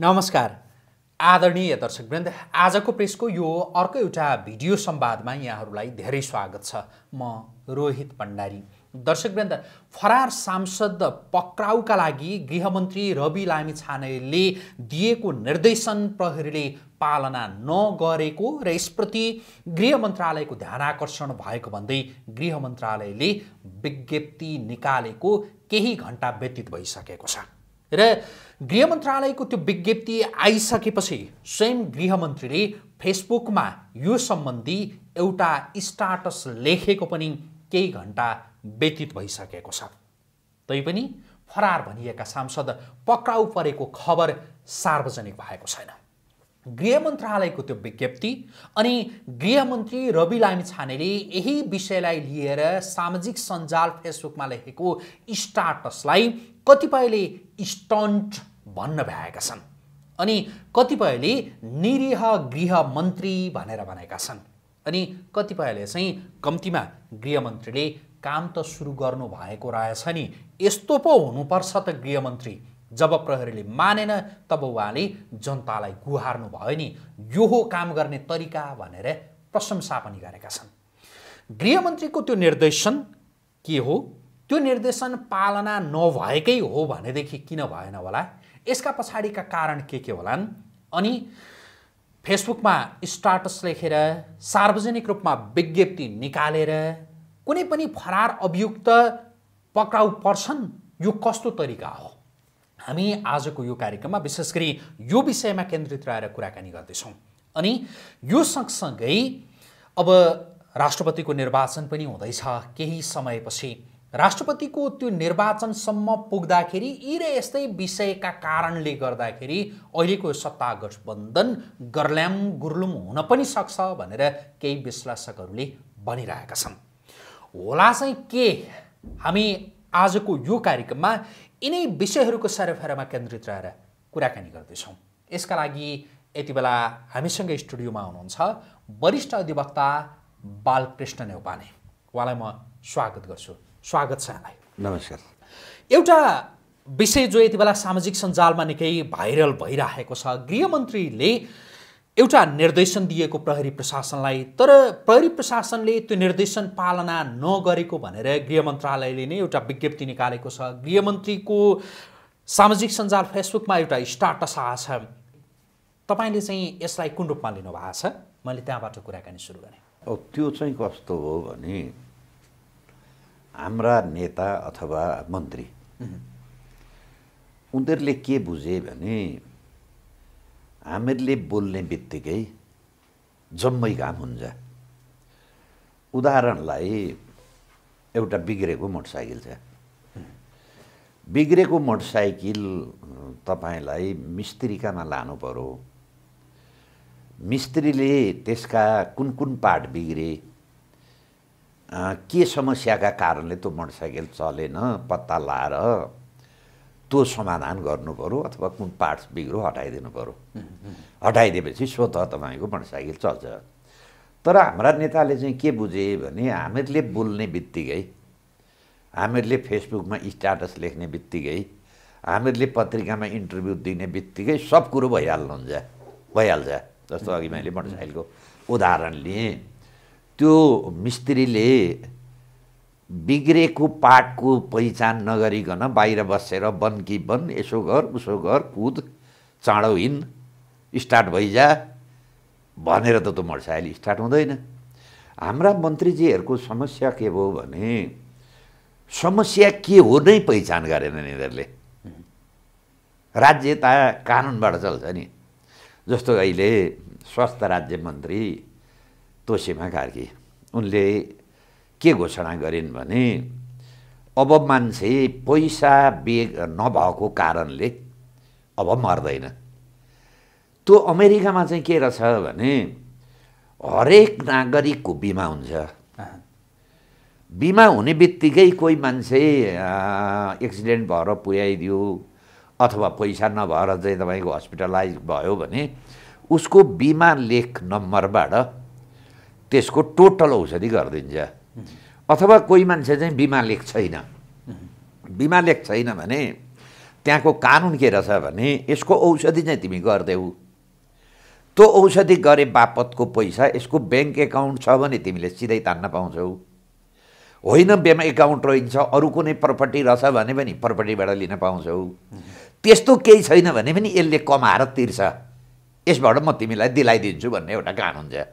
नमस्कार आदरणीय दर्शकवृन्द आजको प्रेसको यो अर्को एउटा भिडियो संवादमा यहाँहरूलाई धेरै स्वागत छ म रोहित भण्डारी दर्शकवृन्द फरार सांसद पक्राउका लागि गृहमन्त्री रवि लामी छानेले दिएको निर्देशन प्रहरीले पालना नगरेको र यसप्रति गृह मन्त्रालयको ध्यान आकर्षण भएको भन्दै गृह मन्त्रालयले विज्ञप्ति निकालेको केही घन्टा व्यतीत भइसकेको छ र गृह मन्त्रालयको त्यो विज्ञप्ति आइसकेपछि स्वयं गृहमन्त्रीले फेसबुकमा यो सम्बन्धी एउटा स्टाटस लेखेको पनि केही घन्टा व्यतीत भइसकेको छ तैपनि फरार भनिएका सांसद पक्राउ परेको खबर सार्वजनिक भएको छैन गृह मन्त्रालयको त्यो विज्ञप्ति अनि गृहमन्त्री रवि लामिछानेले यही विषयलाई लिएर सामाजिक सञ्जाल फेसबुकमा लेखेको स्टाटसलाई कतिपयले स्टन्ट भन्न भ्याएका छन् अनि कतिपयले निरीह गृहमन्त्री भनेर भनेका छन् अनि कतिपयले चाहिँ कम्तीमा गृहमन्त्रीले काम त सुरु गर्नु भएको रहेछ नि यस्तो पो हुनुपर्छ त गृहमन्त्री जब प्रहरीले मानेन तब उहाँले जनतालाई गुहार्नु भयो नि यो हो काम गर्ने तरिका भनेर प्रशंसा पनि गरेका छन् गृहमन्त्रीको त्यो निर्देशन के हो त्यो निर्देशन पालना नभएकै हो भनेदेखि किन भएन होला यसका पछाडिका कारण के के होलान् अनि फेसबुकमा स्टाटस लेखेर सार्वजनिक रूपमा विज्ञप्ति निकालेर कुनै पनि फरार अभियुक्त पक्राउ पर्छन् यो कस्तो तरिका हो हामी आजको यो कार्यक्रममा विशेष गरी यो विषयमा केन्द्रित रहेर कुराकानी गर्दैछौँ अनि यो सँगसँगै अब राष्ट्रपतिको निर्वाचन पनि हुँदैछ केही समयपछि राष्ट्रपतिको त्यो निर्वाचनसम्म पुग्दाखेरि यी र यस्तै विषयका कारणले गर्दाखेरि अहिलेको सत्ता गठबन्धन गर्ल्याम गुर्लुम हुन पनि सक्छ भनेर केही विश्लेषकहरूले भनिरहेका छन् होला चाहिँ के हामी आजको यो कार्यक्रममा यिनै विषयहरूको सरफेरामा केन्द्रित रहेर कुराकानी गर्दैछौँ यसका लागि यति बेला हामीसँग स्टुडियोमा हुनुहुन्छ वरिष्ठ अधिवक्ता बालकृष्ण नेउपाने उहाँलाई म स्वागत गर्छु स्वागत छ यहाँलाई नमस्कार एउटा विषय जो यति बेला सामाजिक सञ्जालमा निकै भाइरल भइराखेको छ गृहमन्त्रीले एउटा निर्देशन दिएको प्रहरी प्रशासनलाई तर प्रहरी प्रशासनले त्यो निर्देशन पालना नगरेको भनेर गृह मन्त्रालयले नै एउटा विज्ञप्ति निकालेको छ गृहमन्त्रीको सामाजिक सञ्जाल फेसबुकमा एउटा स्टाटस आएछ तपाईँले चाहिँ यसलाई कुन रूपमा लिनुभएको छ मैले त्यहाँबाट कुराकानी सुरु गरेँ त्यो चाहिँ कस्तो हो भने हाम्रा नेता अथवा मन्त्री उनीहरूले के बुझे भने हामीहरूले बोल्ने बित्तिकै जम्मै घाम हुन्छ उदाहरणलाई एउटा बिग्रेको मोटरसाइकल छ बिग्रेको मोटरसाइकल तपाईँलाई मिस्त्रीकामा लानु पऱ्यो मिस्त्रीले त्यसका कुन कुन पार्ट बिग्रे के समस्याका कारणले त्यो मोटरसाइकल चलेन पत्ता लाएर त्यो समाधान गर्नु पऱ्यो अथवा कुन पार्ट्स बिग्रो हटाइदिनु पऱ्यो हटाइदिएपछि स्वतः तपाईँको मोटरसाइकल चल्छ तर हाम्रा नेताले चाहिँ के बुझे भने हामीहरूले बोल्ने बित्तिकै हामीहरूले फेसबुकमा स्ट्याटस लेख्ने बित्तिकै हामीहरूले पत्रिकामा इन्टरभ्यू दिने बित्तिकै सब कुरो भइहाल्नुहुन्छ भइहाल्छ जस्तो अघि मैले मोटरसाइकलको उदाहरण लिएँ त्यो मिस्त्रीले बिग्रेको पाठको पहिचान नगरिकन बाहिर बसेर वन कि वन यसो घर उसो घर कुद चाँडो हिँड स्टार्ट भइजा भनेर त त्यो मोटरसाइकल अहिले स्टार्ट हुँदैन हाम्रा मन्त्रीजीहरूको समस्या के भयो भने समस्या के हो नै पहिचान गरेन यिनीहरूले राज्य त कानुनबाट चल्छ नि जस्तो अहिले स्वास्थ्य राज्य मन्त्री तोसेमा कार्की उनले के घोषणा गरिन् भने अब मान्छे पैसा बेग नभएको कारणले अब मर्दैन त्यो अमेरिकामा चाहिँ के रहेछ भने हरेक नागरिकको बिमा हुन्छ बिमा हुने बित्तिकै कोही मान्छे एक्सिडेन्ट भएर पुर्याइदियो अथवा पैसा नभएर चाहिँ तपाईँको हस्पिटलाइज भयो भने उसको बिमा लेख नम्बरबाट त्यसको टोटल औषधि गरिदिन्छ अथवा कोही मान्छे चाहिँ बिमा लेख छैन बिमा लेख छैन भने त्यहाँको कानुन के रहेछ भने यसको औषधि चाहिँ तिमी गरिदेऊ त्यो औषधि गरे बापतको पैसा यसको ब्याङ्क एकाउन्ट छ भने तिमीले सिधै तान्न पाउँछौ होइन बिमा एकाउन्ट रहन्छ अरू कुनै प्रपर्टी रहेछ भने पनि प्रपर्टीबाट लिन पाउँछौ त्यस्तो केही छैन भने पनि यसले कमाएर तिर्छ यसबाट म तिमीलाई दिलाइदिन्छु भन्ने एउटा कानुन छ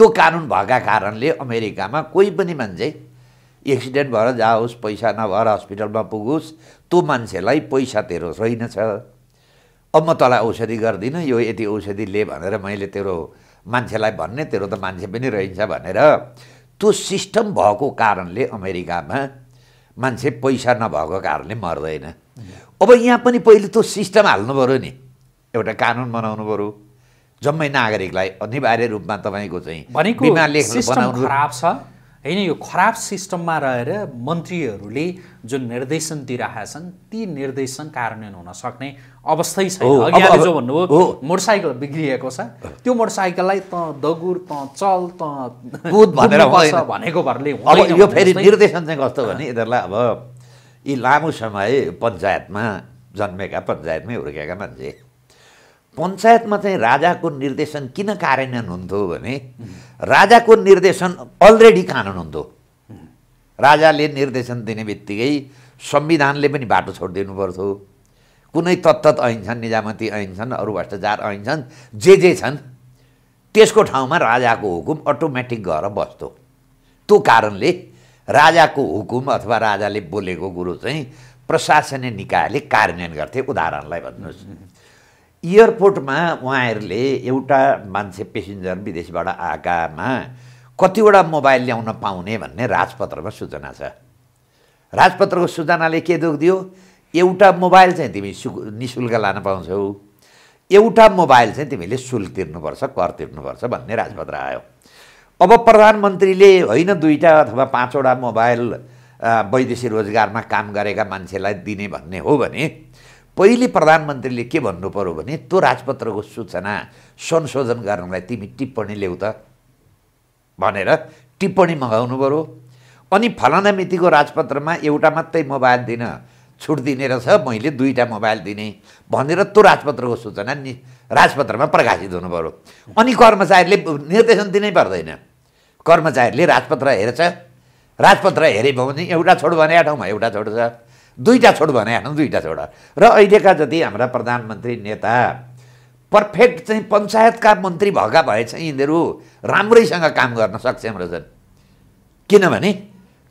त्यो कानुन भएका कारणले अमेरिकामा कोही पनि मान्छे एक्सिडेन्ट भएर जाओस् पैसा नभएर हस्पिटलमा पुगोस् त्यो मान्छेलाई पैसा तेरो छैनछ अब म तँलाई औषधि गर्दिनँ यो यति औषधि ले भनेर मैले तेरो मान्छेलाई भन्ने तेरो त मान्छे पनि रहन्छ भनेर त्यो सिस्टम भएको कारणले अमेरिकामा मान्छे पैसा नभएको कारणले मर्दैन अब यहाँ पनि पहिले त्यो सिस्टम हाल्नु पऱ्यो नि एउटा कानुन बनाउनु पऱ्यो जम्मै नागरिकलाई अनिवार्य रूपमा तपाईँको चाहिँ भनेको खराब छ होइन यो खराब सिस्टममा रहेर मन्त्रीहरूले जुन निर्देशन दिइरहेका छन् ती निर्देशन कार्यान्वयन हुन सक्ने अवस्थै छैन जो भन्नुभयो मोटरसाइकल बिग्रिएको छ त्यो मोटरसाइकललाई त दगुर त चल त भनेर भनेको भरले यो फेरि निर्देशन चाहिँ कस्तो भने यिनीहरूलाई अब यी लामो समय पञ्चायतमा जन्मेका पञ्चायतमै हुर्केका मान्छे पञ्चायतमा चाहिँ राजाको निर्देशन किन कार्यान्वयन हुन्थ्यो भने राजाको निर्देशन अलरेडी कानुन हुन्थ्यो राजाले निर्देशन दिने बित्तिकै संविधानले पनि बाटो छोडिदिनु पर्थ्यो कुनै तत्त ऐन छन् निजामती ऐन छन् अरू भ्रष्टाचार ऐन छन् जे जे छन् त्यसको ठाउँमा राजाको हुकुम अटोमेटिक गएर बस्थ्यो त्यो कारणले राजाको हुकुम अथवा राजाले बोलेको कुरो चाहिँ प्रशासनीय निकायले कार्यान्वयन गर्थे उदाहरणलाई भन्नुहोस् एयरपोर्टमा उहाँहरूले एउटा मान्छे पेसेन्जर विदेशबाट आएकामा कतिवटा मोबाइल ल्याउन पाउने भन्ने राजपत्रमा सूचना छ राजपत्रको सूचनाले के दुख दियो एउटा मोबाइल चाहिँ तिमी सु नि शुल्क लान पाउँछौ एउटा मोबाइल चाहिँ तिमीले शुल्क तिर्नुपर्छ कर तिर्नुपर्छ भन्ने राजपत्र आयो अब प्रधानमन्त्रीले होइन दुईवटा अथवा पाँचवटा मोबाइल वैदेशी रोजगारमा काम गरेका मान्छेलाई दिने भन्ने हो भने पहिले प्रधानमन्त्रीले के भन्नु पऱ्यो भने त्यो राजपत्रको सूचना संशोधन गर्नलाई तिमी टिप्पणी ल्याउ त भनेर टिप्पणी मगाउनु पऱ्यो अनि फलाना मितिको राजपत्रमा एउटा मात्रै मोबाइल दिन छुट दिने रहेछ मैले दुईवटा मोबाइल दिने भनेर त्यो राजपत्रको सूचना नि राजपत्रमा प्रकाशित हुनु पऱ्यो अनि कर्मचारीले निर्देशन दिनै पर्दैन कर्मचारीले राजपत्र हेर्छ राजपत्र हेऱ्यो भने एउटा छोड भने ठाउँमा एउटा छोड्छ दुईवटा छोड भने हानौँ दुईवटा छोड र अहिलेका जति हाम्रा प्रधानमन्त्री नेता पर्फेक्ट चाहिँ पञ्चायतका मन्त्री भएका भए चाहिँ यिनीहरू राम्रैसँग काम गर्न सक्षम रहेछन् किनभने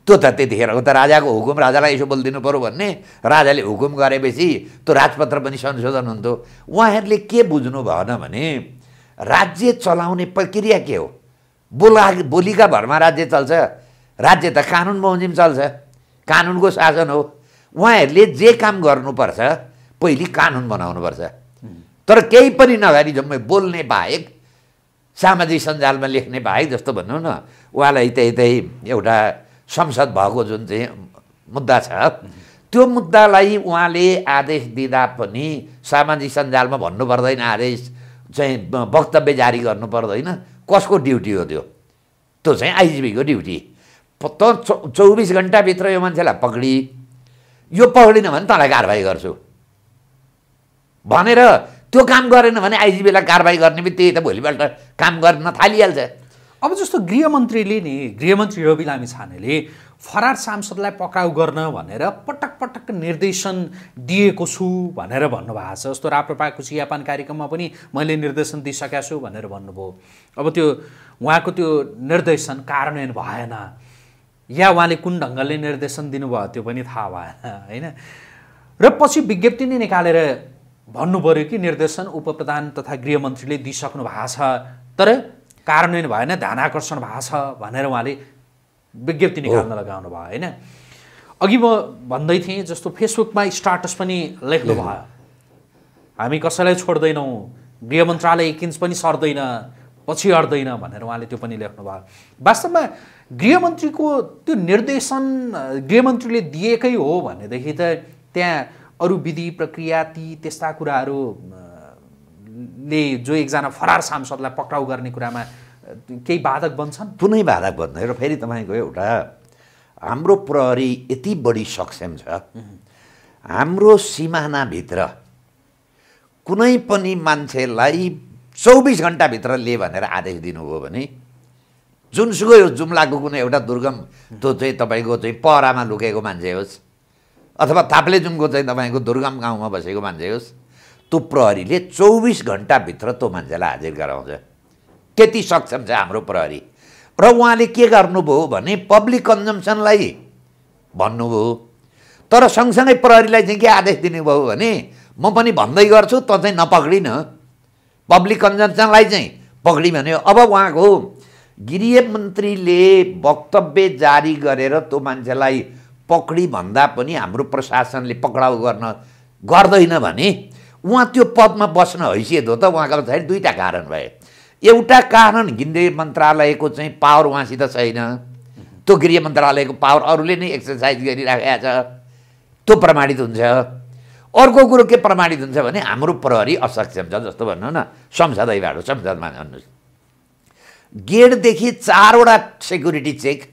त्यो त त्यतिखेरको त राजाको हुकुम राजालाई यसो बोलिदिनु पऱ्यो भन्ने राजाले हुकुम गरेपछि त्यो राजपत्र पनि संशोधन हुन्थ्यो उहाँहरूले के बुझ्नु भएन भने राज्य चलाउने प्रक्रिया के हो बोला बोलीका भरमा राज्य चल्छ राज्य त कानुन बमोजिम चल्छ कानुनको शासन हो उहाँहरूले जे काम गर्नुपर्छ पहिले कानुन बनाउनुपर्छ तर केही पनि नगरी जम्मै बोल्ने बाहेक सामाजिक सञ्जालमा लेख्ने बाहेक जस्तो भनौँ न उहाँलाई त्यही त्यही एउटा संसद भएको जुन चाहिँ मुद्दा छ त्यो मुद्दालाई उहाँले आदेश दिँदा पनि सामाजिक सञ्जालमा भन्नु पर्दैन आदेश चाहिँ वक्तव्य जारी गर्नु पर्दैन कसको ड्युटी हो त्यो त्यो चाहिँ आइजिपीको ड्युटी त चौबिस घन्टाभित्र यो मान्छेलाई पक्रि यो पक्रिनँ भने तँलाई कारवाही गर्छु भनेर त्यो काम गरेन भने आइजिबीलाई कारवाही गर्ने बित्तिकै त भोलिपल्ट काम गर्न थालिहाल्छ अब जस्तो गृहमन्त्रीले नि गृहमन्त्री रवि लामी छानेले फरार सांसदलाई पक्राउ गर्न भनेर पटक पटक निर्देशन दिएको छु भनेर भन्नुभएको छ जस्तो राप्रपाको चियापान कार्यक्रममा पनि मैले निर्देशन दिइसकेको छु भनेर भन्नुभयो अब त्यो उहाँको त्यो निर्देशन कार्यान्वयन भएन या उहाँले कुन ढङ्गले निर्देशन दिनुभयो त्यो पनि थाहा भएन होइन र पछि विज्ञप्ति नै निकालेर भन्नु पऱ्यो कि निर्देशन उपप्रधान तथा गृहमन्त्रीले दिइसक्नु भएको छ तर कार्यान्वयन भएन ध्यान आकर्षण भएको छ भनेर उहाँले विज्ञप्ति निकाल्न लगाउनु भयो होइन अघि म भन्दै थिएँ जस्तो फेसबुकमा स्टाटस पनि लेख्नु भयो हामी कसैलाई छोड्दैनौँ गृह मन्त्रालय एक पनि सर्दैन पछि अट्दैन भनेर उहाँले त्यो पनि लेख्नु भयो वास्तवमा गृहमन्त्रीको त्यो निर्देशन गृहमन्त्रीले दिएकै हो भनेदेखि त त्यहाँ अरू विधि प्रक्रिया ती त्यस्ता ले जो एकजना फरार सांसदलाई पक्राउ गर्ने कुरामा केही बाधक बन्छन् कुनै बाधक बन्दैन र फेरि तपाईँको एउटा हाम्रो प्रहरी यति बढी सक्षम छ हाम्रो सिमानाभित्र कुनै पनि मान्छेलाई चौबिस घन्टाभित्र ले भनेर आदेश दिनुभयो भने जुनसुकै हो जुम्लाको कुनै एउटा दुर्गम त्यो चाहिँ तपाईँको चाहिँ पहरामा लुकेको मान्छे होस् अथवा ताप्लेजुङको चाहिँ तपाईँको दुर्गम गाउँमा बसेको मान्छे होस् त्यो प्रहरीले चौबिस घन्टाभित्र त्यो मान्छेलाई हाजिर गराउँछ त्यति सक्षम छ हाम्रो प्रहरी र उहाँले के गर्नुभयो भने पब्लिक कन्जम्सनलाई भन्नुभयो तर सँगसँगै प्रहरीलाई चाहिँ के आदेश दिनुभयो भने म पनि भन्दै गर्छु त चाहिँ नपक्रिन पब्लिक कन्जम्सनलाई चाहिँ पक्रियो भने अब उहाँको गृहमन्त्रीले वक्तव्य जारी गरेर त्यो मान्छेलाई पक्री भन्दा पनि हाम्रो प्रशासनले पक्राउ गर्न गर्दैन भने उहाँ त्यो पदमा बस्न हैसियत हो त उहाँको पछाडि दुईवटा कारण भए एउटा कारण गृह मन्त्रालयको चाहिँ पावर उहाँसित छैन त्यो गृह मन्त्रालयको पावर अरूले नै एक्सर्साइज गरिराखेको छ त्यो प्रमाणित हुन्छ अर्को कुरो के प्रमाणित हुन्छ भने हाम्रो प्रहरी असक्षम छ जस्तो भन्नु न संसदैबाट संसदमा भन्नुहोस् गेटदेखि चारवटा सेक्युरिटी चेक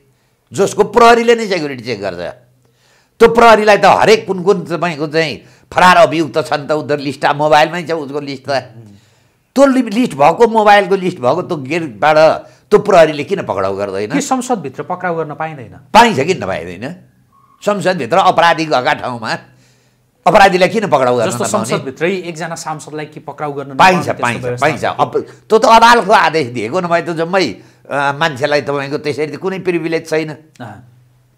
जसको प्रहरीले नै सेक्युरिटी चेक गर्छ त्यो प्रहरीलाई त हरेक कुन कुन तपाईँको चाहिँ फरार अभियुक्त छन् त उनीहरू लिस्ट मोबाइलमै छ उसको लिस्ट त त्यो लिस्ट भएको मोबाइलको लिस्ट भएको त्यो गेटबाट त्यो प्रहरीले किन पक्राउ गर्दैन संसदभित्र पक्राउ गर्न पाइँदैन पाइन्छ कि नपाइँदैन संसदभित्र अपराधी गएका ठाउँमा अपराधीलाई किन पक्राउ गर्नु संसदभित्रै एकजना सांसदलाई के पक्राउ गर्न पाइन्छ पाइन्छ पाइन्छ अब त्यो त अदालतको आदेश दिएको नभए त जम्मै मान्छेलाई तपाईँको त्यसरी त कुनै प्रिभिलेज छैन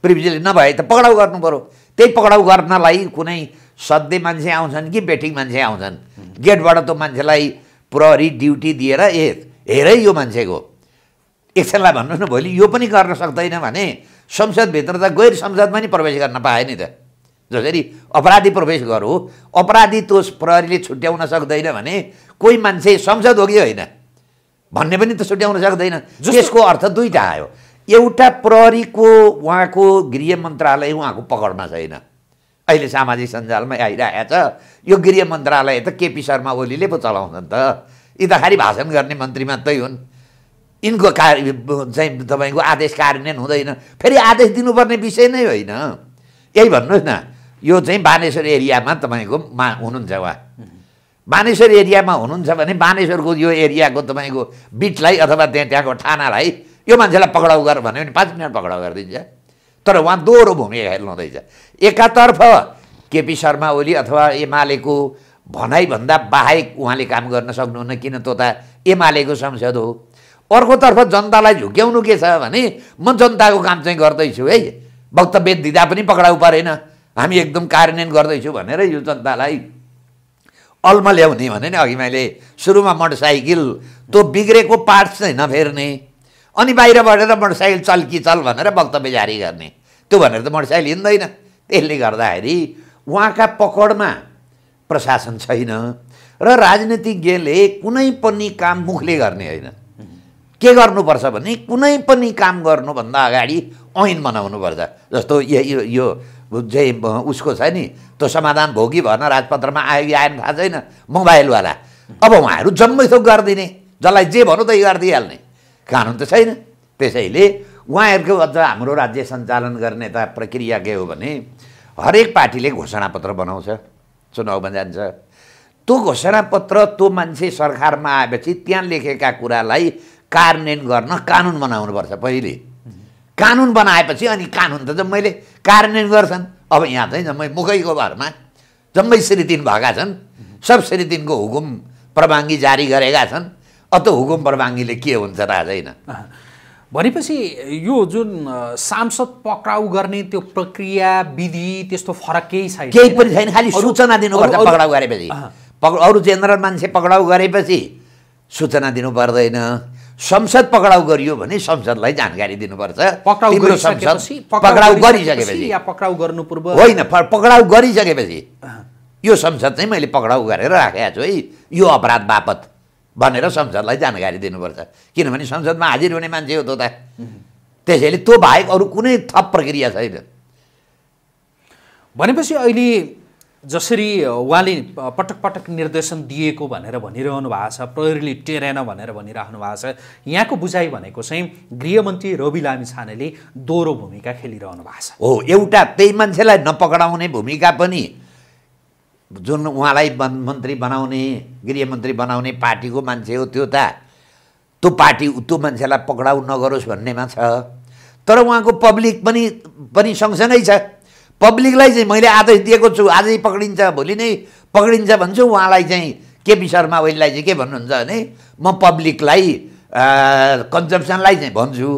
प्रिभिलेज नभए त पक्राउ गर्नु पऱ्यो त्यही पक्राउ गर्नलाई कुनै सधैँ मान्छे आउँछन् कि बेटिङ मान्छे आउँछन् गेटबाट त मान्छेलाई प्रहरी ड्युटी दिएर ए हेरै यो मान्छेको एकछिनलाई भन्नुहोस् न भोलि यो पनि गर्न सक्दैन भने संसदभित्र त गैर संसदमा नि प्रवेश गर्न पाएँ नि त जसरी अपराधी प्रवेश गरौँ अपराधी तो प्रहरीले छुट्याउन सक्दैन भने कोही मान्छे संसद हो कि होइन भन्ने पनि त छुट्याउन सक्दैन त्यसको अर्थ दुईवटा आयो एउटा प्रहरीको उहाँको गृह मन्त्रालय उहाँको पकडमा छैन अहिले सामाजिक सञ्जालमा आइरहेको छ यो गृह मन्त्रालय त केपी शर्मा ओलीले पो चलाउँछन् त यी त खालि भाषण गर्ने मन्त्री मात्रै हुन् यिनको कार्य चाहिँ तपाईँको आदेश कार्यान्वयन हुँदैन फेरि आदेश दिनुपर्ने विषय नै होइन यही भन्नुहोस् न यो चाहिँ बानेश्वर एरियामा तपाईँको मा हुनुहुन्छ उहाँ बानेश्वर एरियामा हुनुहुन्छ भने बानेश्वरको यो एरियाको तपाईँको बिटलाई अथवा त्यहाँ त्यहाँको ठानालाई यो मान्छेलाई पक्राउ गर भन्यो भने पाँच मिनट पक्राउ गरिदिन्छ तर उहाँ दोहोरो भूमिका खेल्नुहुँदैछ एकातर्फ केपी शर्मा ओली अथवा एमालेको भनाइभन्दा बाहेक उहाँले काम गर्न सक्नुहुन्न किन त्यो त एमालेको संसद हो अर्कोतर्फ जनतालाई झुक्याउनु के छ भने म जनताको काम चाहिँ गर्दैछु है वक्तव्य दिँदा पनि पक्राउ परेन हामी एकदम कार्यान्वयन गर्दैछु भनेर यो जनतालाई अल्म ल्याउने भने नि अघि मैले सुरुमा मोटरसाइकल त्यो बिग्रेको पार्ट्स चाहिँ नफेर्ने अनि बाहिर त मोटरसाइकल चल कि चल भनेर वक्तव्य जारी गर्ने त्यो भनेर त मोटरसाइकल हिँड्दैन त्यसले गर्दाखेरि उहाँका पकडमा प्रशासन छैन र राजनीतिज्ञले कुनै पनि काम मुखले गर्ने होइन के गर्नुपर्छ भने कुनै पनि काम गर्नुभन्दा अगाडि ऐन बनाउनुपर्छ जस्तो यो जे उसको छ नि त्यो समाधान भोगी भएन राजपत्रमा आयो कि आएन थाहा छैन मोबाइलवाला अब उहाँहरू जम्मै थोक गरिदिने जसलाई जे भनौँ त्यही गरिदिइहाल्ने कानुन त छैन त्यसैले उहाँहरूको अझ हाम्रो राज्य सञ्चालन गर्ने त प्रक्रिया के हो भने हरेक पार्टीले घोषणापत्र बनाउँछ चुनावमा जान्छ त्यो घोषणापत्र त्यो मान्छे सरकारमा आएपछि त्यहाँ लेखेका कुरालाई कार्यान्वयन गर्न कानुन बनाउनुपर्छ पहिले कानुन बनाएपछि अनि कानुन त जम्मैले कार्यान्वयन गर्छन् अब यहाँ चाहिँ जम्मै मुखैको भरमा जम्मै श्री दिन भएका छन् सब श्री दिनको हुकुम प्रभाङ्गी जारी गरेका छन् अत हुकुम प्रभाङ्गीले के हुन्छ आज छैन भनेपछि यो जुन सांसद पक्राउ गर्ने त्यो प्रक्रिया विधि त्यस्तो फरक केही छैन केही पनि छैन खालि सूचना दिनुपर्छ पक्राउ गरेपछि पक्राउ अरू जेनरल मान्छे पक्राउ गरेपछि सूचना दिनु पर्दैन संसद पक्राउ गरियो भने संसदलाई जानकारी दिनुपर्छ पक्राउ गरिसकेपछि पक्राउ गर्नु पूर्व होइन पक्राउ गरिसकेपछि यो संसद चाहिँ मैले पक्राउ गरेर राखेको छु है यो अपराध बापत भनेर संसदलाई जानकारी दिनुपर्छ किनभने संसदमा हाजिर हुने मान्छे हो त त्यसैले त्यो बाहेक अरू कुनै थप प्रक्रिया छैन भनेपछि अहिले जसरी उहाँले पटक पटक निर्देशन दिएको भनेर भनिरहनु भएको छ प्रहरीले टेरेन भनेर भनिराख्नु भएको छ यहाँको बुझाइ भनेको चाहिँ गृहमन्त्री रवि लामी छानेले दोहोरो भूमिका खेलिरहनु भएको छ हो एउटा त्यही मान्छेलाई नपकडाउने भूमिका पनि जुन उहाँलाई मन्त्री बनाउने गृहमन्त्री बनाउने पार्टीको मान्छे हो त्यो त त्यो पार्टी त्यो मान्छेलाई पक्राउ नगरोस् भन्नेमा छ तर उहाँको पब्लिक पनि पनि सँगसँगै छ पब्लिकलाई चाहिँ मैले आदेश दिएको छु आजै पक्रिन्छ भोलि नै पक्रिन्छ भन्छु उहाँलाई चाहिँ केपी शर्मा ओलीलाई चाहिँ के भन्नुहुन्छ भने म पब्लिकलाई कन्जम्सनलाई चाहिँ भन्छु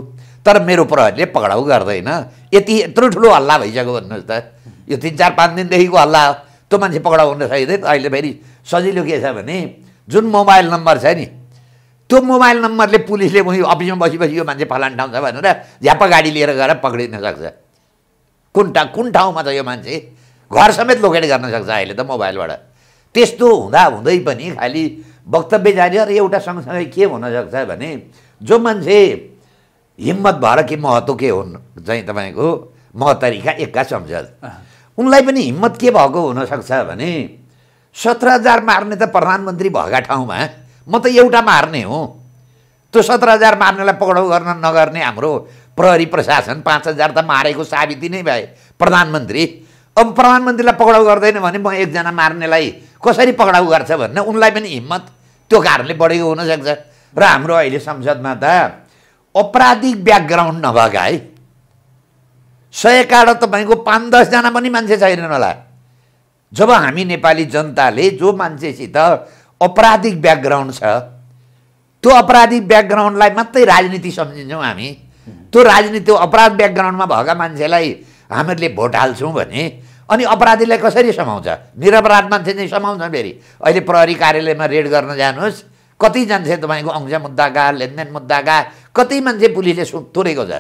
तर मेरो प्रहरीले पक्राउ गर्दैन यति यत्रो ठुलो हल्ला भइसक्यो भन्नुहोस् त यो तिन चार पाँच दिनदेखिको हल्ला त्यो मान्छे पक्राउ हुन सकिँदैन अहिले फेरि सजिलो के छ भने जुन मोबाइल नम्बर छ नि त्यो मोबाइल नम्बरले पुलिसले उहीँ अफिसमा बसी बसी यो मान्छे फलान ठाउँ छ भनेर झ्याप गाडी लिएर गएर पक्रिन सक्छ कुन टा कुन ठाउँमा त यो मान्छे घर समेत लोकेट गर्न सक्छ अहिले त मोबाइलबाट त्यस्तो हुँदा हुँदै पनि खालि वक्तव्य जाने र एउटा सँगसँगै के हुनसक्छ भने जो मान्छे हिम्मत भएर कि महत्त्व के हुन् चाहिँ तपाईँको महतरिका तरिका एक्का सम्झ उनलाई पनि हिम्मत के भएको हुनसक्छ भने सत्र हजार मार्ने त प्रधानमन्त्री भएका ठाउँमा म त एउटा मार्ने हो त्यो सत्र हजार मार्नेलाई पक्राउ गर्न नगर्ने हाम्रो प्रहरी प्रशासन पाँच हजार त मारेको साबिती नै भए प्रधानमन्त्री अब प्रधानमन्त्रीलाई पक्राउ गर्दैन भने म एकजना मार्नेलाई कसरी पक्राउ गर्छ भन्ने उनलाई पनि हिम्मत त्यो कारणले बढेको हुनसक्छ र हाम्रो अहिले संसदमा त अपराधिक ब्याकग्राउन्ड नभएका है सय काँडा तपाईँको पाँच दसजना पनि मान्छे छैनन् होला जब हामी नेपाली जनताले जो मान्छेसित अपराधिक ब्याकग्राउन्ड छ त्यो अपराधिक ब्याकग्राउन्डलाई मात्रै राजनीति सम्झिन्छौँ हामी त्यो राजनीति अपराध ब्याकग्राउन्डमा भएका मान्छेलाई हामीहरूले भोट हाल्छौँ भने अनि अपराधीलाई कसरी समाउँछ निरपराध मान्छे चाहिँ समाउँछ फेरि अहिले प्रहरी कार्यालयमा रेड गर्न जानुहोस् कति जान्छे तपाईँको अंश मुद्दाका लेनदेन मुद्दाका कति मान्छे पुलिसले सु तुरेको छ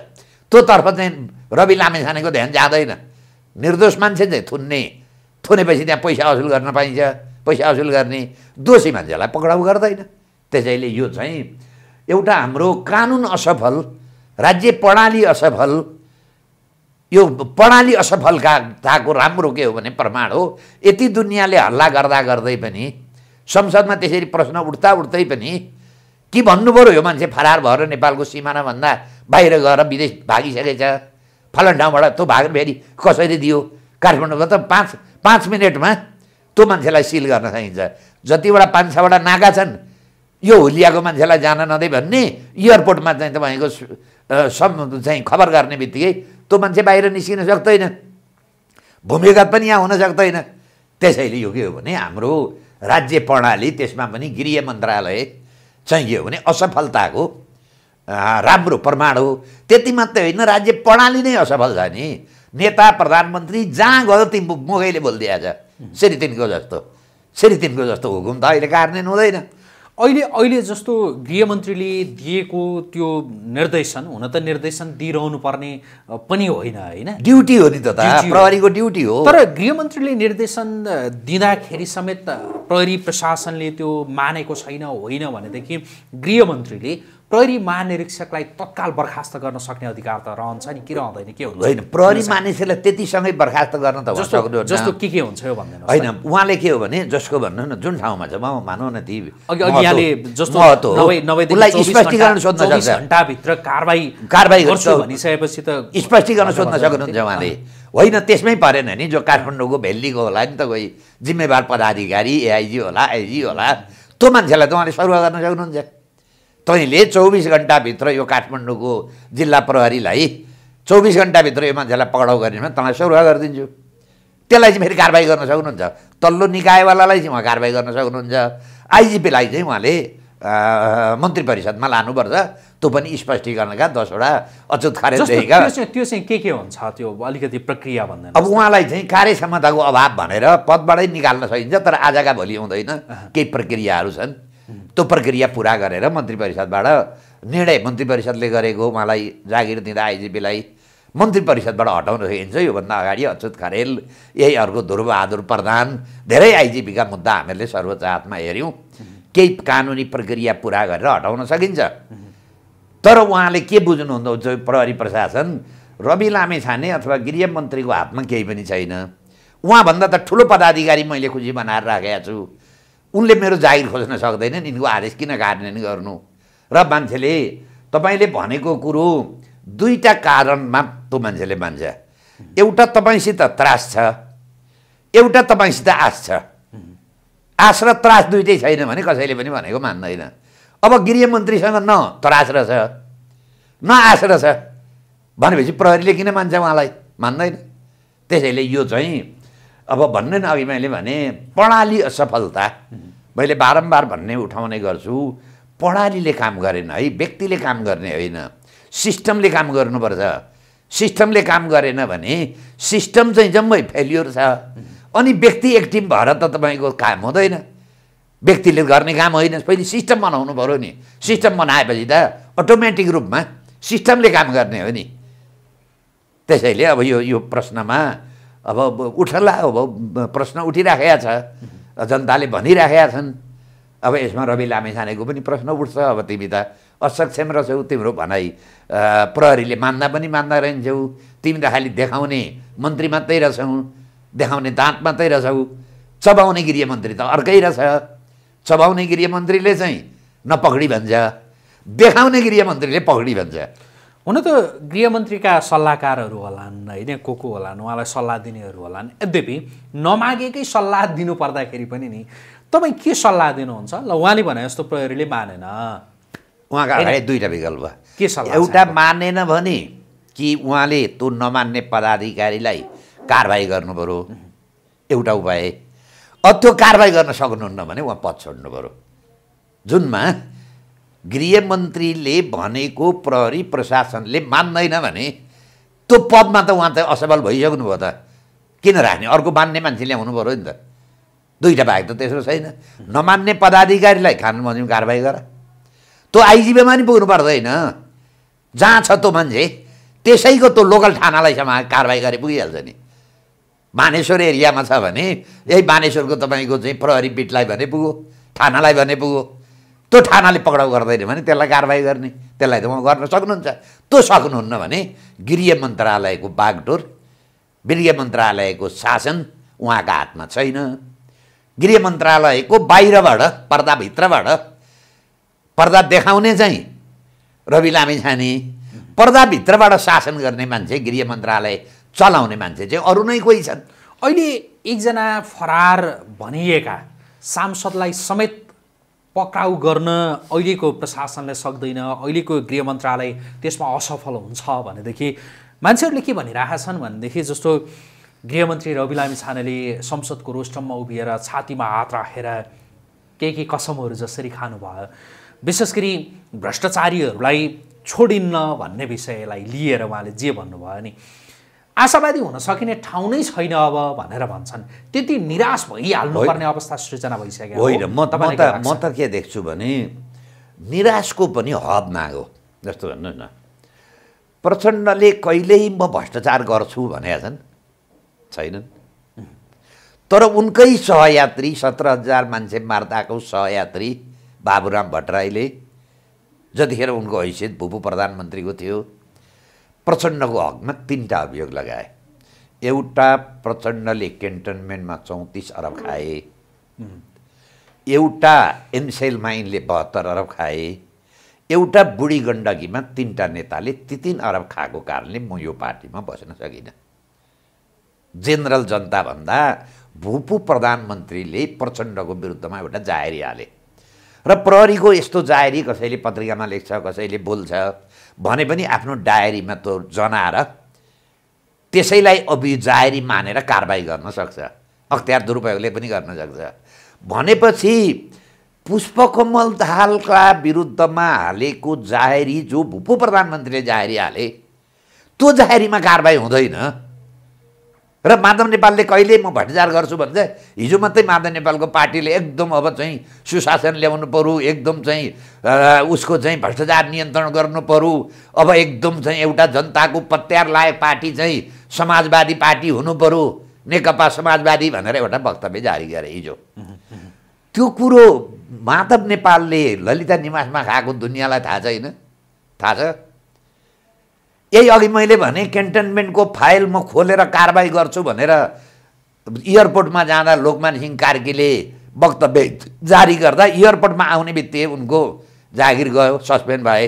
त्योतर्फ चाहिँ रवि लामेछानेको ध्यान जाँदैन निर्दोष मान्छे चाहिँ थुन्ने थुनेपछि त्यहाँ पैसा असुल गर्न पाइन्छ पैसा असुल गर्ने दोषी मान्छेलाई पक्राउ गर्दैन त्यसैले यो चाहिँ एउटा हाम्रो कानुन असफल राज्य प्रणाली असफल यो प्रणाली असफलका थाको राम्रो के हो भने प्रमाण हो यति दुनियाँले हल्ला गर्दा गर्दै पनि संसदमा त्यसरी प्रश्न उठ्दा उठ्दै पनि के भन्नु पऱ्यो यो मान्छे फरार भएर नेपालको सिमानाभन्दा बाहिर गएर विदेश भागिसकेछ फलन ठाउँबाट त्यो भाग फेरि कसरी दियो काठमाडौँमा त पाँच पाँच मिनटमा त्यो मान्छेलाई सिल गर्न सकिन्छ जतिवटा पाँच छवटा नाका छन् यो हुलियाको मान्छेलाई जान नदे भन्ने एयरपोर्टमा चाहिँ तपाईँको सब चाहिँ खबर गर्ने बित्तिकै त्यो मान्छे बाहिर निस्किन सक्दैन भूमिगत पनि यहाँ हुन सक्दैन त्यसैले यो के हो भने हाम्रो राज्य प्रणाली त्यसमा पनि गृह मन्त्रालय चाहिँ के हो भने असफलताको राम्रो प्रमाण हो त्यति मात्रै होइन राज्य प्रणाली नै असफल छ नि नेता प्रधानमन्त्री जहाँ गयो ती मुखैले बोलिदिएछ तिनको जस्तो तिनको जस्तो हुकुम त अहिले कार्यान्वयन हुँदैन अहिले अहिले जस्तो गृहमन्त्रीले दिएको त्यो निर्देशन हुन त निर्देशन दिइरहनु पर्ने पनि होइन होइन ड्युटी हो नि त प्रहरीको ड्युटी हो तर गृहमन्त्रीले निर्देशन दिँदाखेरि समेत प्रहरी प्रशासनले त्यो मानेको छैन होइन भनेदेखि गृहमन्त्रीले प्रहरी महानिरीक्षकलाई तत्काल बर्खास्त गर्न सक्ने अधिकार त रहन्छ नि किन रहँदैन के हुन्छ होइन प्रहरी मानिसहरूलाई त्यतिसँगै बर्खास्त गर्न त जस्तो के के हुन्छ यो भन्दैन होइन उहाँले के हो भने जसको भन्नु न जुन ठाउँमा छ म मानौ न ती जस्तो स्पष्टीकरण सोध्न सक्छ घन्टाभित्र कारवाही कारवाही गर्छ भनिसकेपछि त स्पष्टीकरण सोध्न सक्नुहुन्छ उहाँले होइन त्यसमै परेन नि जो काठमाडौँको भेल्लीको होला नि त कोही जिम्मेवार पदाधिकारी एआइजी होला आइजी होला त्यो मान्छेलाई त उहाँले सरुवा गर्न सक्नुहुन्छ तैँले चौबिस घन्टाभित्र यो काठमाडौँको जिल्ला प्रहरीलाई चौबिस घन्टाभित्र यो मान्छेलाई पक्राउ गर्ने भने तँलाई सरुवा गरिदिन्छु त्यसलाई चाहिँ फेरि कारवाही गर्न सक्नुहुन्छ तल्लो निकायवालालाई चाहिँ उहाँ कारवाही गर्न सक्नुहुन्छ आइजिपीलाई चाहिँ उहाँले मन्त्री परिषदमा लानुपर्छ त्यो पनि स्पष्टीकरणका दसवटा अचुत खारेजदेखिका त्यो चाहिँ के के हुन्छ त्यो अलिकति प्रक्रिया भन्दा अब उहाँलाई चाहिँ कार्यक्षमताको अभाव भनेर पदबाटै निकाल्न सकिन्छ तर आजका भोलि हुँदैन केही प्रक्रियाहरू छन् त्यो प्रक्रिया पुरा गरेर मन्त्री परिषदबाट निर्णय मन्त्री परिषदले गरेको उहाँलाई जागिर दिँदा आइजिपीलाई मन्त्री परिषदबाट हटाउन सकिन्छ योभन्दा अगाडि अच्युत खरेल यही अर्को ध्रुवबहादुर प्रधान धेरै आइजिपीका मुद्दा हामीहरूले सर्वोच्च हातमा हेऱ्यौँ केही कानुनी प्रक्रिया पुरा गरेर हटाउन सकिन्छ तर उहाँले के बुझ्नुहुन्छ प्रहरी प्रशासन रवि लामे छाने अथवा गृह मन्त्रीको हातमा केही पनि छैन उहाँभन्दा त ठुलो पदाधिकारी मैले खुसी बनाएर राखेको छु उनले मेरो जागिर खोज्न सक्दैनन् यिनको आदेश किन कार्यान्वयन गर्नु र मान्छेले तपाईँले भनेको कुरो दुईवटा कारणमा त्यो मान्छेले मान्छ एउटा तपाईँसित त्रास छ एउटा तपाईँसित आश छ आश र त्रास दुइटै छैन भने कसैले पनि भनेको मान्दैन अब गृहमन्त्रीसँग न त्रास रहेछ न आश रहेछ भनेपछि प्रहरीले किन मान्छ उहाँलाई मान्दैन त्यसैले यो चाहिँ अब भन्ने अघि मैले भने प्रणाली असफलता मैले बारम्बार भन्ने उठाउने गर्छु प्रणालीले काम गरेन है व्यक्तिले काम गर्ने होइन सिस्टमले काम गर्नुपर्छ सिस्टमले काम गरेन भने सिस्टम चाहिँ जम्मै फेल्योर छ अनि व्यक्ति एक्टिभ भएर त तपाईँको काम हुँदैन व्यक्तिले गर्ने काम होइन पहिले सिस्टम बनाउनु पऱ्यो नि सिस्टम बनाएपछि त अटोमेटिक रूपमा सिस्टमले काम गर्ने हो नि त्यसैले अब यो यो प्रश्नमा अब उठला अब प्रश्न उठिराखेका छ जनताले भनिराखेका छन् अब यसमा रवि लामेछानेको पनि प्रश्न उठ्छ अब तिमी त असक्षम रहेछौ तिम्रो भनाइ प्रहरीले मान्दा पनि मान्दा रहन्छौ तिमी त खालि देखाउने मन्त्री मात्रै रहेछौ देखाउने दाँत मात्रै रहेछौ चबाउने गृहमन्त्री त अर्कै रहेछ चबाउने गृहमन्त्रीले चाहिँ नपगडी भन्छ देखाउने गृहमन्त्रीले पगडी भन्छ हुन त गृहमन्त्रीका सल्लाहकारहरू होलान् होइन को को होलान् उहाँलाई सल्लाह दिनेहरू होलान् यद्यपि नमागेकै सल्लाह दिनु पर्दाखेरि पनि नि तपाईँ के सल्लाह दिनुहुन्छ ल उहाँले भने जस्तो प्रहरीले मानेन उहाँको अगाडि दुईवटा विकल्प के सल्लाह एउटा मानेन भने कि उहाँले त्यो नमान्ने पदाधिकारीलाई कारवाही गर्नु पऱ्यो एउटा उपाय त्यो कारवाही गर्न सक्नुहुन्न भने उहाँ पद छोड्नु पऱ्यो जुनमा गृहमन्त्रीले भनेको प्रहरी प्रशासनले मान्दैन भने त्यो पदमा त उहाँ त असफल भइसक्नु भयो त किन राख्ने अर्को मान्ने मान्छे ल्याउनु पऱ्यो नि त दुईवटा भाग त त्यसो छैन नमान्ने पदाधिकारीलाई खानु भन्यो कारवाही गर त्यो आइजिपीमा नि पुग्नु पर्दैन जहाँ छ त्यो मान्छे त्यसैको त्यो लोकल थानालाई समा कारवाही गरे पुगिहाल्छ नि बानेश्वर एरियामा छ भने यही बानेश्वरको तपाईँको चाहिँ प्रहरी बिटलाई भने पुग्यो थानालाई भने पुगो त्यो थानाले पक्राउ गर्दैन भने त्यसलाई कारवाही गर्ने त्यसलाई त म गर्न सक्नुहुन्छ त्यो सक्नुहुन्न भने गृह मन्त्रालयको बागडोर गृह मन्त्रालयको शासन उहाँका हातमा छैन गृह मन्त्रालयको बाहिरबाट पर्दाभित्रबाट पर्दा देखाउने चाहिँ रवि लामी छाने पर्दाभित्रबाट शासन गर्ने मान्छे गृह मन्त्रालय चलाउने मान्छे चाहिँ अरू नै कोही छन् अहिले एकजना फरार भनिएका सांसदलाई समेत पक्राउ गर्न अहिलेको प्रशासनले सक्दैन अहिलेको गृह मन्त्रालय त्यसमा असफल हुन्छ भनेदेखि मान्छेहरूले के भनिरहेका छन् भनेदेखि जस्तो गृहमन्त्री रवि लामी छानेले संसदको रोस्टममा उभिएर छातीमा हात राखेर केही केही कसमहरू जसरी खानुभयो विशेष गरी भ्रष्टाचारीहरूलाई छोडिन्न भन्ने विषयलाई लिएर उहाँले जे भन्नुभयो नि आशावादी हुन सकिने ठाउँ नै छैन अब भनेर भन्छन् त्यति निराश भइहाल्नुपर्ने अवस्था सृजना भइसक्यो होइन म त म त के देख्छु भने निराशको पनि हब माग जस्तो भन्नु न प्रचण्डले कहिल्यै म भ्रष्टाचार गर्छु भनेका छन् छैनन् तर उनकै सहयात्री सत्र हजार मान्छे मार्दाको सहयात्री बाबुराम भट्टराईले जतिखेर उनको हैसियत भूपू प्रधानमन्त्रीको थियो प्रचण्डको हकमा तिनवटा अभियोग लगाए एउटा प्रचण्डले क्यान्टोनमेन्टमा चौतिस अरब खाए एउटा एमसेल माइनले बहत्तर अरब खाए एउटा बुढी गण्डकीमा तिनवटा नेताले ती तिन अरब खाएको कारणले म यो पार्टीमा बस्न सकिनँ जेनरल जनताभन्दा भूपू प्रधानमन्त्रीले प्रचण्डको विरुद्धमा एउटा जाहेरी हाले र प्रहरीको यस्तो जाहेरी कसैले पत्रिकामा लेख्छ कसैले बोल्छ भने पनि आफ्नो डायरीमा त जनाएर त्यसैलाई अभिजायरी मानेर कारवाही गर्न सक्छ अख्तियार दुरुपयोगले पनि गर्न सक्छ भनेपछि पुष्पकमल दाहालका विरुद्धमा हालेको जाहेरी जो भूपू प्रधानमन्त्रीले जाहेरी हाले त्यो जाहेरीमा कारवाही हुँदैन र माधव नेपालले कहिले म भट्टिचार गर्छु भन्छ हिजो मात्रै माधव नेपालको पार्टीले एकदम अब चाहिँ सुशासन ल्याउनु पऱ्यो एकदम चाहिँ उसको चाहिँ भ्रष्टाचार नियन्त्रण गर्नु पऱ्यो अब एकदम चाहिँ एउटा जनताको पत्यार लायक पार्टी चाहिँ समाजवादी पार्टी हुनु पऱ्यो नेकपा समाजवादी भनेर एउटा वक्तव्य जारी गरे हिजो त्यो कुरो माधव नेपालले ललिता निवासमा खाएको दुनियाँलाई थाहा छैन थाहा छ यही अघि मैले भने क्यान्टोन्मेन्टको फाइल म खोलेर कारवाही गर्छु भनेर एयरपोर्टमा जाँदा लोकमान सिंह कार्कीले वक्तव्य जारी गर्दा एयरपोर्टमा आउने बित्तिकै उनको जागिर गयो सस्पेन्ड भए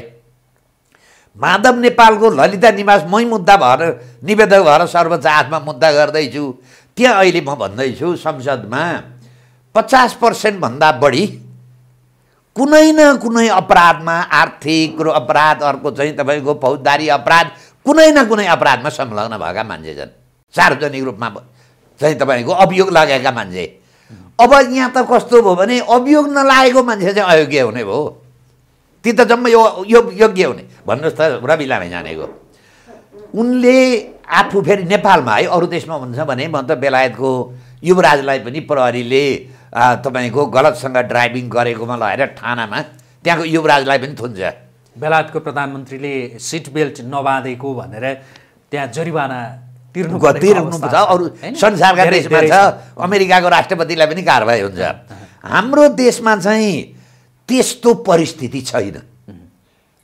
माधव नेपालको ललिता निवास मै मुद्दा भएर निवेदक भएर सर्वोच्च हातमा मुद्दा गर्दैछु त्यहाँ अहिले म भन्दैछु संसदमा पचास पर्सेन्टभन्दा बढी कुनै न कुनै अपराधमा आर्थिक र अपराध अर्को चाहिँ तपाईँको फौजदारी अपराध कुनै न कुनै अपराधमा संलग्न भएका मान्छे छन् सार्वजनिक रूपमा चाहिँ तपाईँको अभियोग लगाएका मान्छे अब यहाँ त कस्तो भयो भने अभियोग नलागेको मान्छे चाहिँ अयोग्य हुने भयो ती त जम्मै यो योग्य हुने भन्नुहोस् त रवि लामै जानेको उनले आफू फेरि नेपालमा है अरू देशमा हुन्छ भने म त बेलायतको युवराजलाई पनि प्रहरीले तपाईँको गलतसँग ड्राइभिङ गरेकोमा लगाएर थानामा त्यहाँको युवराजलाई पनि थुन्छ बेलायतको प्रधानमन्त्रीले सिट बेल्ट नबाँधेको भनेर त्यहाँ जरिवाना तिर्नु तिर्नुपर्छ अरू संसारका देशमा छ अमेरिकाको राष्ट्रपतिलाई पनि कारवाही हुन्छ हाम्रो देशमा चाहिँ त्यस्तो परिस्थिति छैन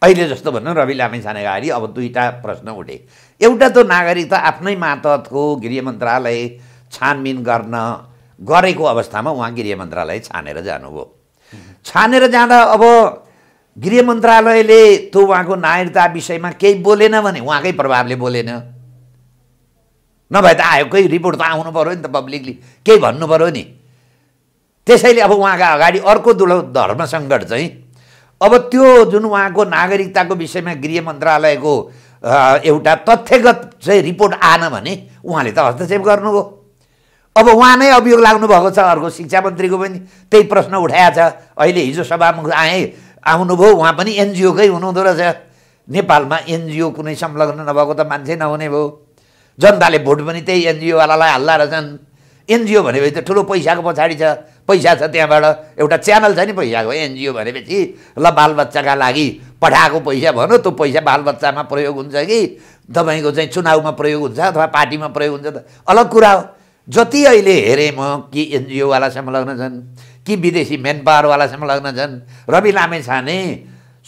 अहिले जस्तो भनौँ रवि लामी अगाडि अब दुईवटा प्रश्न उठे एउटा त नागरिक त आफ्नै मातहतको गृह मन्त्रालय छानबिन गर्न गरेको अवस्थामा उहाँ गृह मन्त्रालय छानेर जानुभयो छानेर जाँदा अब गृह मन्त्रालयले त्यो उहाँको नागरिकता विषयमा केही बोलेन भने उहाँकै प्रभावले बोलेन नभए त आयोगकै रिपोर्ट त आउनु पऱ्यो नि त पब्लिकली केही भन्नु पऱ्यो नि त्यसैले अब उहाँका अगाडि अर्को दुलो धर्म सङ्कट चाहिँ अब त्यो जुन उहाँको नागरिकताको विषयमा गृह मन्त्रालयको एउटा तथ्यगत चाहिँ रिपोर्ट आएन भने उहाँले त हस्तक्षेप गर्नुभयो अब उहाँ नै अभियोग भएको छ अर्को शिक्षा मन्त्रीको पनि त्यही प्रश्न उठाएको छ अहिले हिजो सभामुख आएँ आउनुभयो उहाँ पनि एनजिओकै हुनुहुँदो रहेछ नेपालमा एनजिओ कुनै संलग्न नभएको त मान्छे नहुने भयो जनताले भोट पनि त्यही एनजिओवालालाई हाल्ला रहेछन् एनजिओ भनेपछि त ठुलो पैसाको पछाडि छ पैसा छ त्यहाँबाट एउटा च्यानल छ नि पैसाको एनजिओ भनेपछि ल बालबच्चाका लागि पठाएको पैसा भनौँ त्यो पैसा बालबच्चामा प्रयोग हुन्छ कि तपाईँको चाहिँ चुनावमा प्रयोग हुन्छ अथवा पार्टीमा प्रयोग हुन्छ त अलग कुरा हो जति अहिले हेरेँ म कि एनजिओवालासँग लग्न छन् कि विदेशी मेन पावरवालासँग लग्न छन् रवि लामे छाने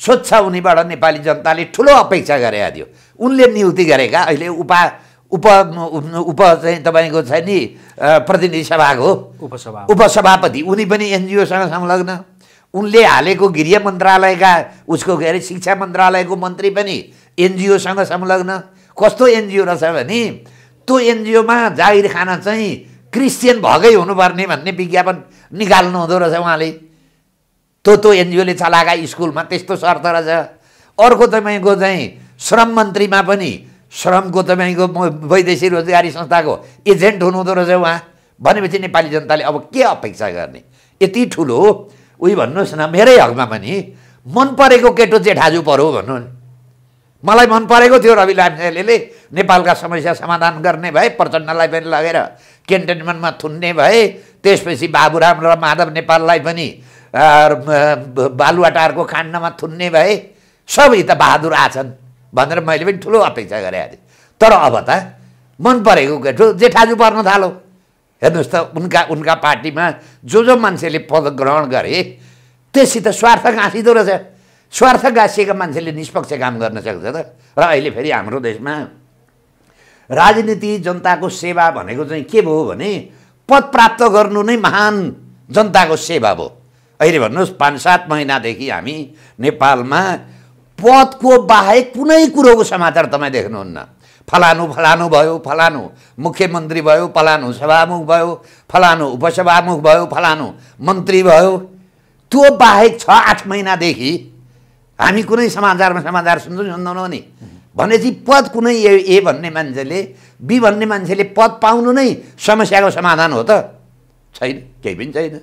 स्वच्छ उनीबाट नेपाली जनताले ठुलो अपेक्षा गरेका थियो उनले नियुक्ति गरेका अहिले उपा उप उप चाहिँ तपाईँको छ नि प्रतिनिधि सभाको उपसभा उपसभापति उनी पनि एनजिओसँग संलग्न उनले हालेको गृह मन्त्रालयका उसको के अरे शिक्षा मन्त्रालयको मन्त्री पनि एनजिओसँग संलग्न कस्तो एनजिओ रहेछ भने त्यो एनजिओमा जाहिर खाना चाहिँ क्रिस्चियन भएकै हुनुपर्ने भन्ने विज्ञापन निकाल्नु हुँदो रहेछ उहाँले तो तो एनजिओले चलाएका स्कुलमा त्यस्तो शर्त रहेछ अर्को तपाईँको चाहिँ श्रम मन्त्रीमा पनि श्रमको तपाईँको वैदेशिक रोजगारी संस्थाको एजेन्ट हुनुहुँदो रहेछ उहाँ भनेपछि नेपाली जनताले अब के अपेक्षा गर्ने यति ठुलो उयो भन्नुहोस् न मेरै हकमा पनि मन परेको केटो जेठाजु परो भन्नु मलाई मन परेको थियो रवि लामिछानेले नेपालका समस्या समाधान गर्ने भए प्रचण्डलाई पनि लगेर क्यान्टोनमेन्टमा थुन्ने भए त्यसपछि बाबुराम र माधव नेपाललाई पनि बालुवाटारको काण्डमा थुन्ने भए सबै त बहादुर आछन् भनेर मैले पनि ठुलो अपेक्षा गरेको थिएँ तर अब त मन परेको केटो जेठाजु पर्न थालो हेर्नुहोस् त उनका उनका पार्टीमा जो जो मान्छेले पद ग्रहण गरे त्यससित स्वार्थ घाँसिँदो रहेछ स्वार्थ गाँसिएका मान्छेले निष्पक्ष काम गर्न सक्छ त र अहिले फेरि हाम्रो देशमा राजनीति जनताको सेवा भनेको चाहिँ के भयो भने पद प्राप्त गर्नु नै महान जनताको सेवा भयो अहिले भन्नुहोस् पाँच सात महिनादेखि हामी नेपालमा पदको बाहेक कुनै कुरोको समाचार तपाईँ देख्नुहुन्न फलानु फलानु भयो फलानु मुख्यमन्त्री भयो फलानु सभामुख भयो फलानु उपसभामुख भयो फलानु मन्त्री भयो त्यो बाहेक छ आठ महिनादेखि हामी कुनै समाचारमा समाचार सुन्छौँ सुन्दैनौँ नि भनेपछि पद कुनै ए ए भन्ने मान्छेले बी भन्ने मान्छेले पद पाउनु नै समस्याको समाधान हो त छैन केही पनि छैन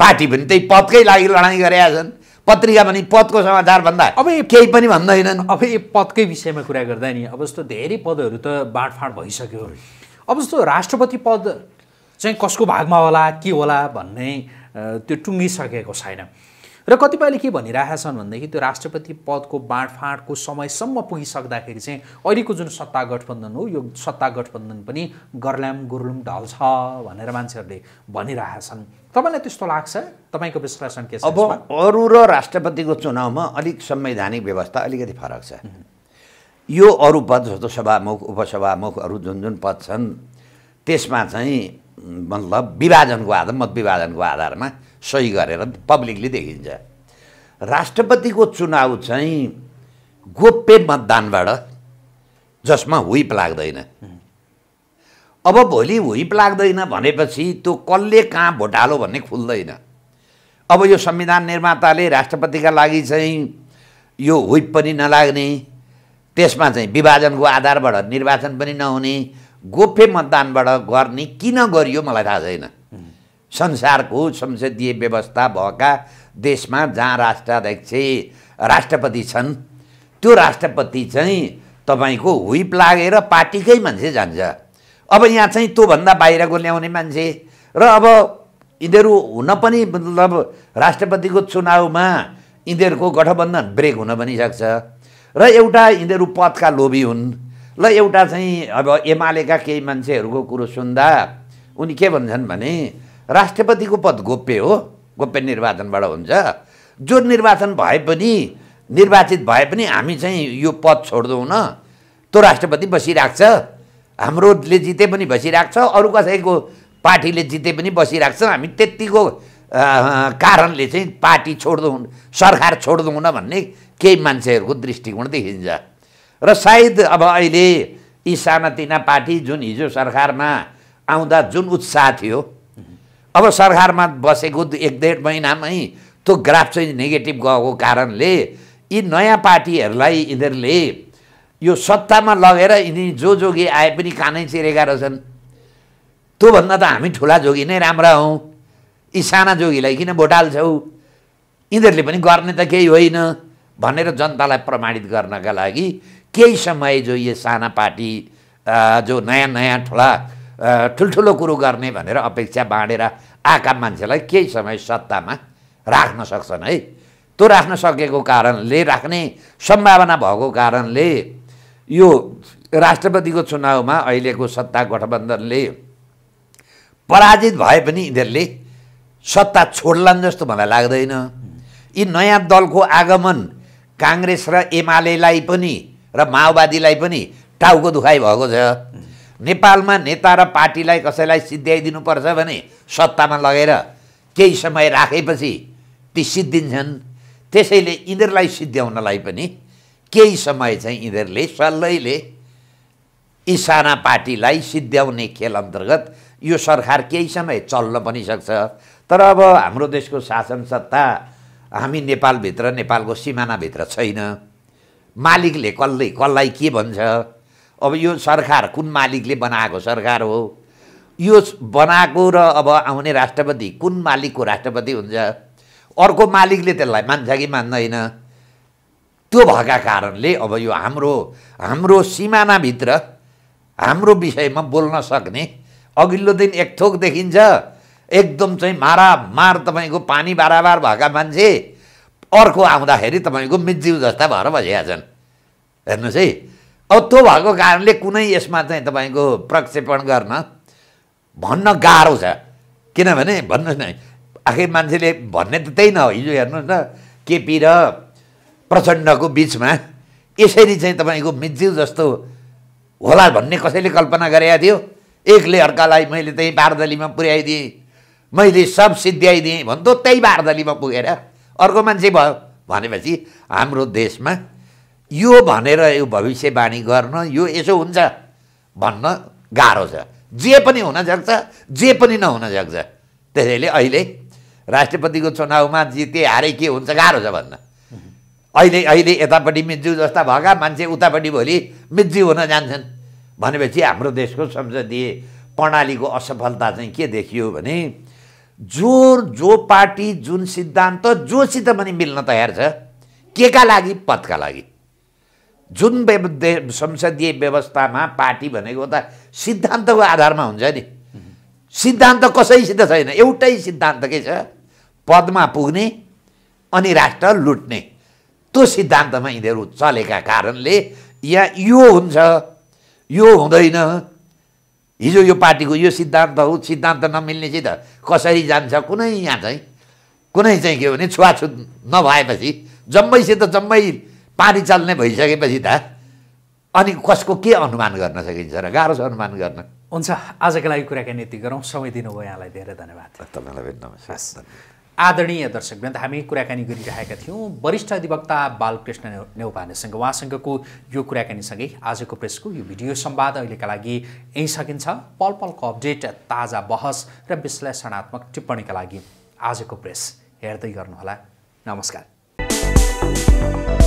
पार्टी पनि त्यही पदकै लागि लडाइँ गरेका छन् पत्रिका पनि पदको समाचार भन्दा अब केही पनि भन्दैनन् अब यो पदकै विषयमा कुरा गर्दा नि अब जस्तो धेरै पदहरू त बाँडफाँड भइसक्यो अब जस्तो राष्ट्रपति पद चाहिँ कसको भागमा होला के होला भन्ने त्यो टुङ्गिसकेको छैन र कतिपयले के भनिरहेका छन् भनेदेखि त्यो राष्ट्रपति पदको बाँडफाँडको समयसम्म पुगिसक्दाखेरि चाहिँ अहिलेको जुन सत्ता गठबन्धन हो यो सत्ता गठबन्धन पनि गर्ल्याम गुर्लुम ढल्छ भनेर मान्छेहरूले भनिरहेका छन् तपाईँलाई त्यस्तो लाग्छ तपाईँको विश्लेषण के छ अब अरू र राष्ट्रपतिको चुनावमा अलिक संवैधानिक व्यवस्था अलिकति फरक छ यो अरू पद जस्तो सभामुख उपसभामुखहरू जुन जुन पद छन् त्यसमा चाहिँ मतलब विभाजनको आधार मत विभाजनको आधारमा सही गरेर पब्लिकले देखिन्छ राष्ट्रपतिको चुनाव चाहिँ गोप्य मतदानबाट जसमा हुइप लाग्दैन अब भोलि हुइप लाग्दैन भनेपछि त्यो कसले कहाँ भोट हालो भन्ने खुल्दैन अब यो संविधान निर्माताले राष्ट्रपतिका लागि चाहिँ यो हुइप पनि नलाग्ने त्यसमा चाहिँ विभाजनको आधारबाट निर्वाचन पनि नहुने गोप्य मतदानबाट गर्ने किन गरियो मलाई थाहा छैन संसारको संसदीय व्यवस्था भएका देशमा जहाँ राष्ट्राध्यक्ष राष्ट्रपति छन् त्यो राष्ट्रपति चाहिँ तपाईँको हुइप लागेर पार्टीकै मान्छे जान्छ अब यहाँ चाहिँ त्योभन्दा बाहिरको ल्याउने मान्छे र अब यिनीहरू हुन पनि मतलब राष्ट्रपतिको चुनावमा यिनीहरूको गठबन्धन ब्रेक हुन पनि सक्छ र एउटा यिनीहरू पदका लोभी हुन् ल एउटा चाहिँ अब एमालेका केही मान्छेहरूको कुरो सुन्दा उनी के भन्छन् भने राष्ट्रपतिको पद गोप्य हो गोप्य निर्वाचनबाट हुन्छ जो निर्वाचन भए पनि निर्वाचित भए पनि हामी चाहिँ यो पद छोड्दैनौँ न त्यो राष्ट्रपति बसिरहेको छ हाम्रोले जिते पनि बसिरहेको छ अरू कसैको पार्टीले जिते पनि बसिरहेको छ हामी त्यत्तिको कारणले चाहिँ पार्टी छोड्दौँ सरकार छोड्दैनौँ भन्ने केही मान्छेहरूको दृष्टिकोण देखिन्छ र सायद अब अहिले यी सानातिना पार्टी जुन हिजो सरकारमा आउँदा जुन उत्साह थियो अब सरकारमा बसेको एक डेढ महिनामै त्यो ग्राफ चाहिँ नेगेटिभ गएको कारणले यी नयाँ पार्टीहरूलाई यिनीहरूले यो सत्तामा लगेर यिनी जो जोगी आए पनि कानै चिरेका रहेछन् त्योभन्दा त हामी ठुला जोगी नै राम्रा हौँ यी साना जोगीलाई किन भोटाल्छौ यिनीहरूले पनि गर्ने त केही होइन भनेर जनतालाई प्रमाणित गर्नका लागि केही समय जो यो साना पार्टी जो नयाँ नयाँ ठुला ठुल्ठुलो कुरो गर्ने भनेर अपेक्षा बाँडेर आएका मान्छेलाई केही समय सत्तामा राख्न सक्छन् है त्यो राख्न सकेको कारणले राख्ने सम्भावना भएको कारणले यो राष्ट्रपतिको चुनावमा अहिलेको सत्ता गठबन्धनले पराजित भए पनि यिनीहरूले सत्ता छोड्लान् जस्तो मलाई लाग्दैन यी नयाँ दलको आगमन काङ्ग्रेस र एमालेलाई पनि र माओवादीलाई पनि टाउको दुखाइ भएको छ नेपालमा नेता र पार्टीलाई कसैलाई सिद्ध्याइदिनुपर्छ भने सत्तामा लगेर केही समय राखेपछि ती सिद्धिन्छन् त्यसैले यिनीहरूलाई सिद्ध्याउनलाई पनि केही समय चाहिँ यिनीहरूले सल्लैले इसाना पार्टीलाई सिद्ध्याउने खेल अन्तर्गत यो सरकार केही समय चल्न पनि सक्छ तर अब हाम्रो देशको शासन सत्ता हामी नेपालभित्र नेपालको सिमानाभित्र छैन मालिकले कसले कसलाई के भन्छ अब यो सरकार कुन मालिकले बनाएको सरकार हो यो बनाएको र अब आउने राष्ट्रपति कुन मालिकको राष्ट्रपति हुन्छ अर्को मालिकले त्यसलाई मान्छ कि मान्दैन त्यो भएका कारणले अब यो हाम्रो हाम्रो सिमानाभित्र हाम्रो विषयमा बोल्न सक्ने अघिल्लो दिन एक थोक देखिन्छ एकदम चाहिँ मारा मार तपाईँको पानी बाराबार भएका मान्छे अर्को आउँदाखेरि तपाईँको मिन्ज्यू जस्ता भएर बसेका छन् हेर्नुहोस् है अब त्यो भएको कारणले कुनै यसमा चाहिँ तपाईँको प्रक्षेपण गर्न भन्न गाह्रो छ किनभने भन्नुहोस् न आखिर मान्छेले भन्ने त त्यही न हो हिजो हेर्नुहोस् न केपी र प्रचण्डको बिचमा यसरी चाहिँ तपाईँको मिज्यू जस्तो होला भन्ने कसैले कल्पना गरेका थियो एकले अर्कालाई मैले त्यही बारदलीमा पुर्याइदिएँ मैले सब सिद्ध्याइदिएँ भन्दो त्यही बारदलीमा पुगेर अर्को मान्छे भयो भनेपछि हाम्रो देशमा यो भनेर यो भविष्यवाणी गर्न यो यसो हुन्छ भन्न गाह्रो छ जे पनि हुनसक्छ जे पनि नहुनसक्छ त्यसैले अहिले राष्ट्रपतिको चुनावमा जिते हारे के हुन्छ गाह्रो छ भन्न अहिले अहिले यतापट्टि मिज्जु जस्ता भएका मान्छे उतापट्टि भोलि मिज्जु हुन जान्छन् भनेपछि हाम्रो देशको संसदीय प्रणालीको असफलता चाहिँ के देखियो भने जो जो पार्टी जुन सिद्धान्त जोसित पनि मिल्न तयार छ केका लागि पदका लागि जुन संसदीय व्यवस्थामा पार्टी भनेको त सिद्धान्तको आधारमा हुन्छ नि सिद्धान्त कसैसित छैन एउटै सिद्धान्तकै छ पदमा पुग्ने अनि राष्ट्र लुट्ने त्यो सिद्धान्तमा यिनीहरू चलेका कारणले यहाँ यो हुन्छ यो हुँदैन हिजो यो पार्टीको यो सिद्धान्त हो सिद्धान्त नमिल्नेसित कसरी जान्छ कुनै यहाँ चाहिँ कुनै चाहिँ के भने छुवाछुत नभएपछि जम्मैसित जम्मै पानी चल्ने भइसकेपछि त अनि कसको के अनुमान गर्न सकिन्छ र गाह्रो छ अनुमान गर्न हुन्छ आजको लागि कुराकानी यति गरौँ समय दिनुभयो यहाँलाई धेरै धन्यवाद तपाईँलाई नमस्कार आदरणीय दर्शकवृन्द हामी कुराकानी गरिरहेका थियौँ वरिष्ठ अधिवक्ता बालकृष्ण नेउपानेसँग उहाँसँगको यो कुराकानीसँगै आजको प्रेसको यो भिडियो सम्वाद अहिलेका लागि यहीँ सकिन्छ पल पलको अपडेट ताजा बहस र विश्लेषणात्मक टिप्पणीका लागि आजको प्रेस हेर्दै गर्नुहोला नमस्कार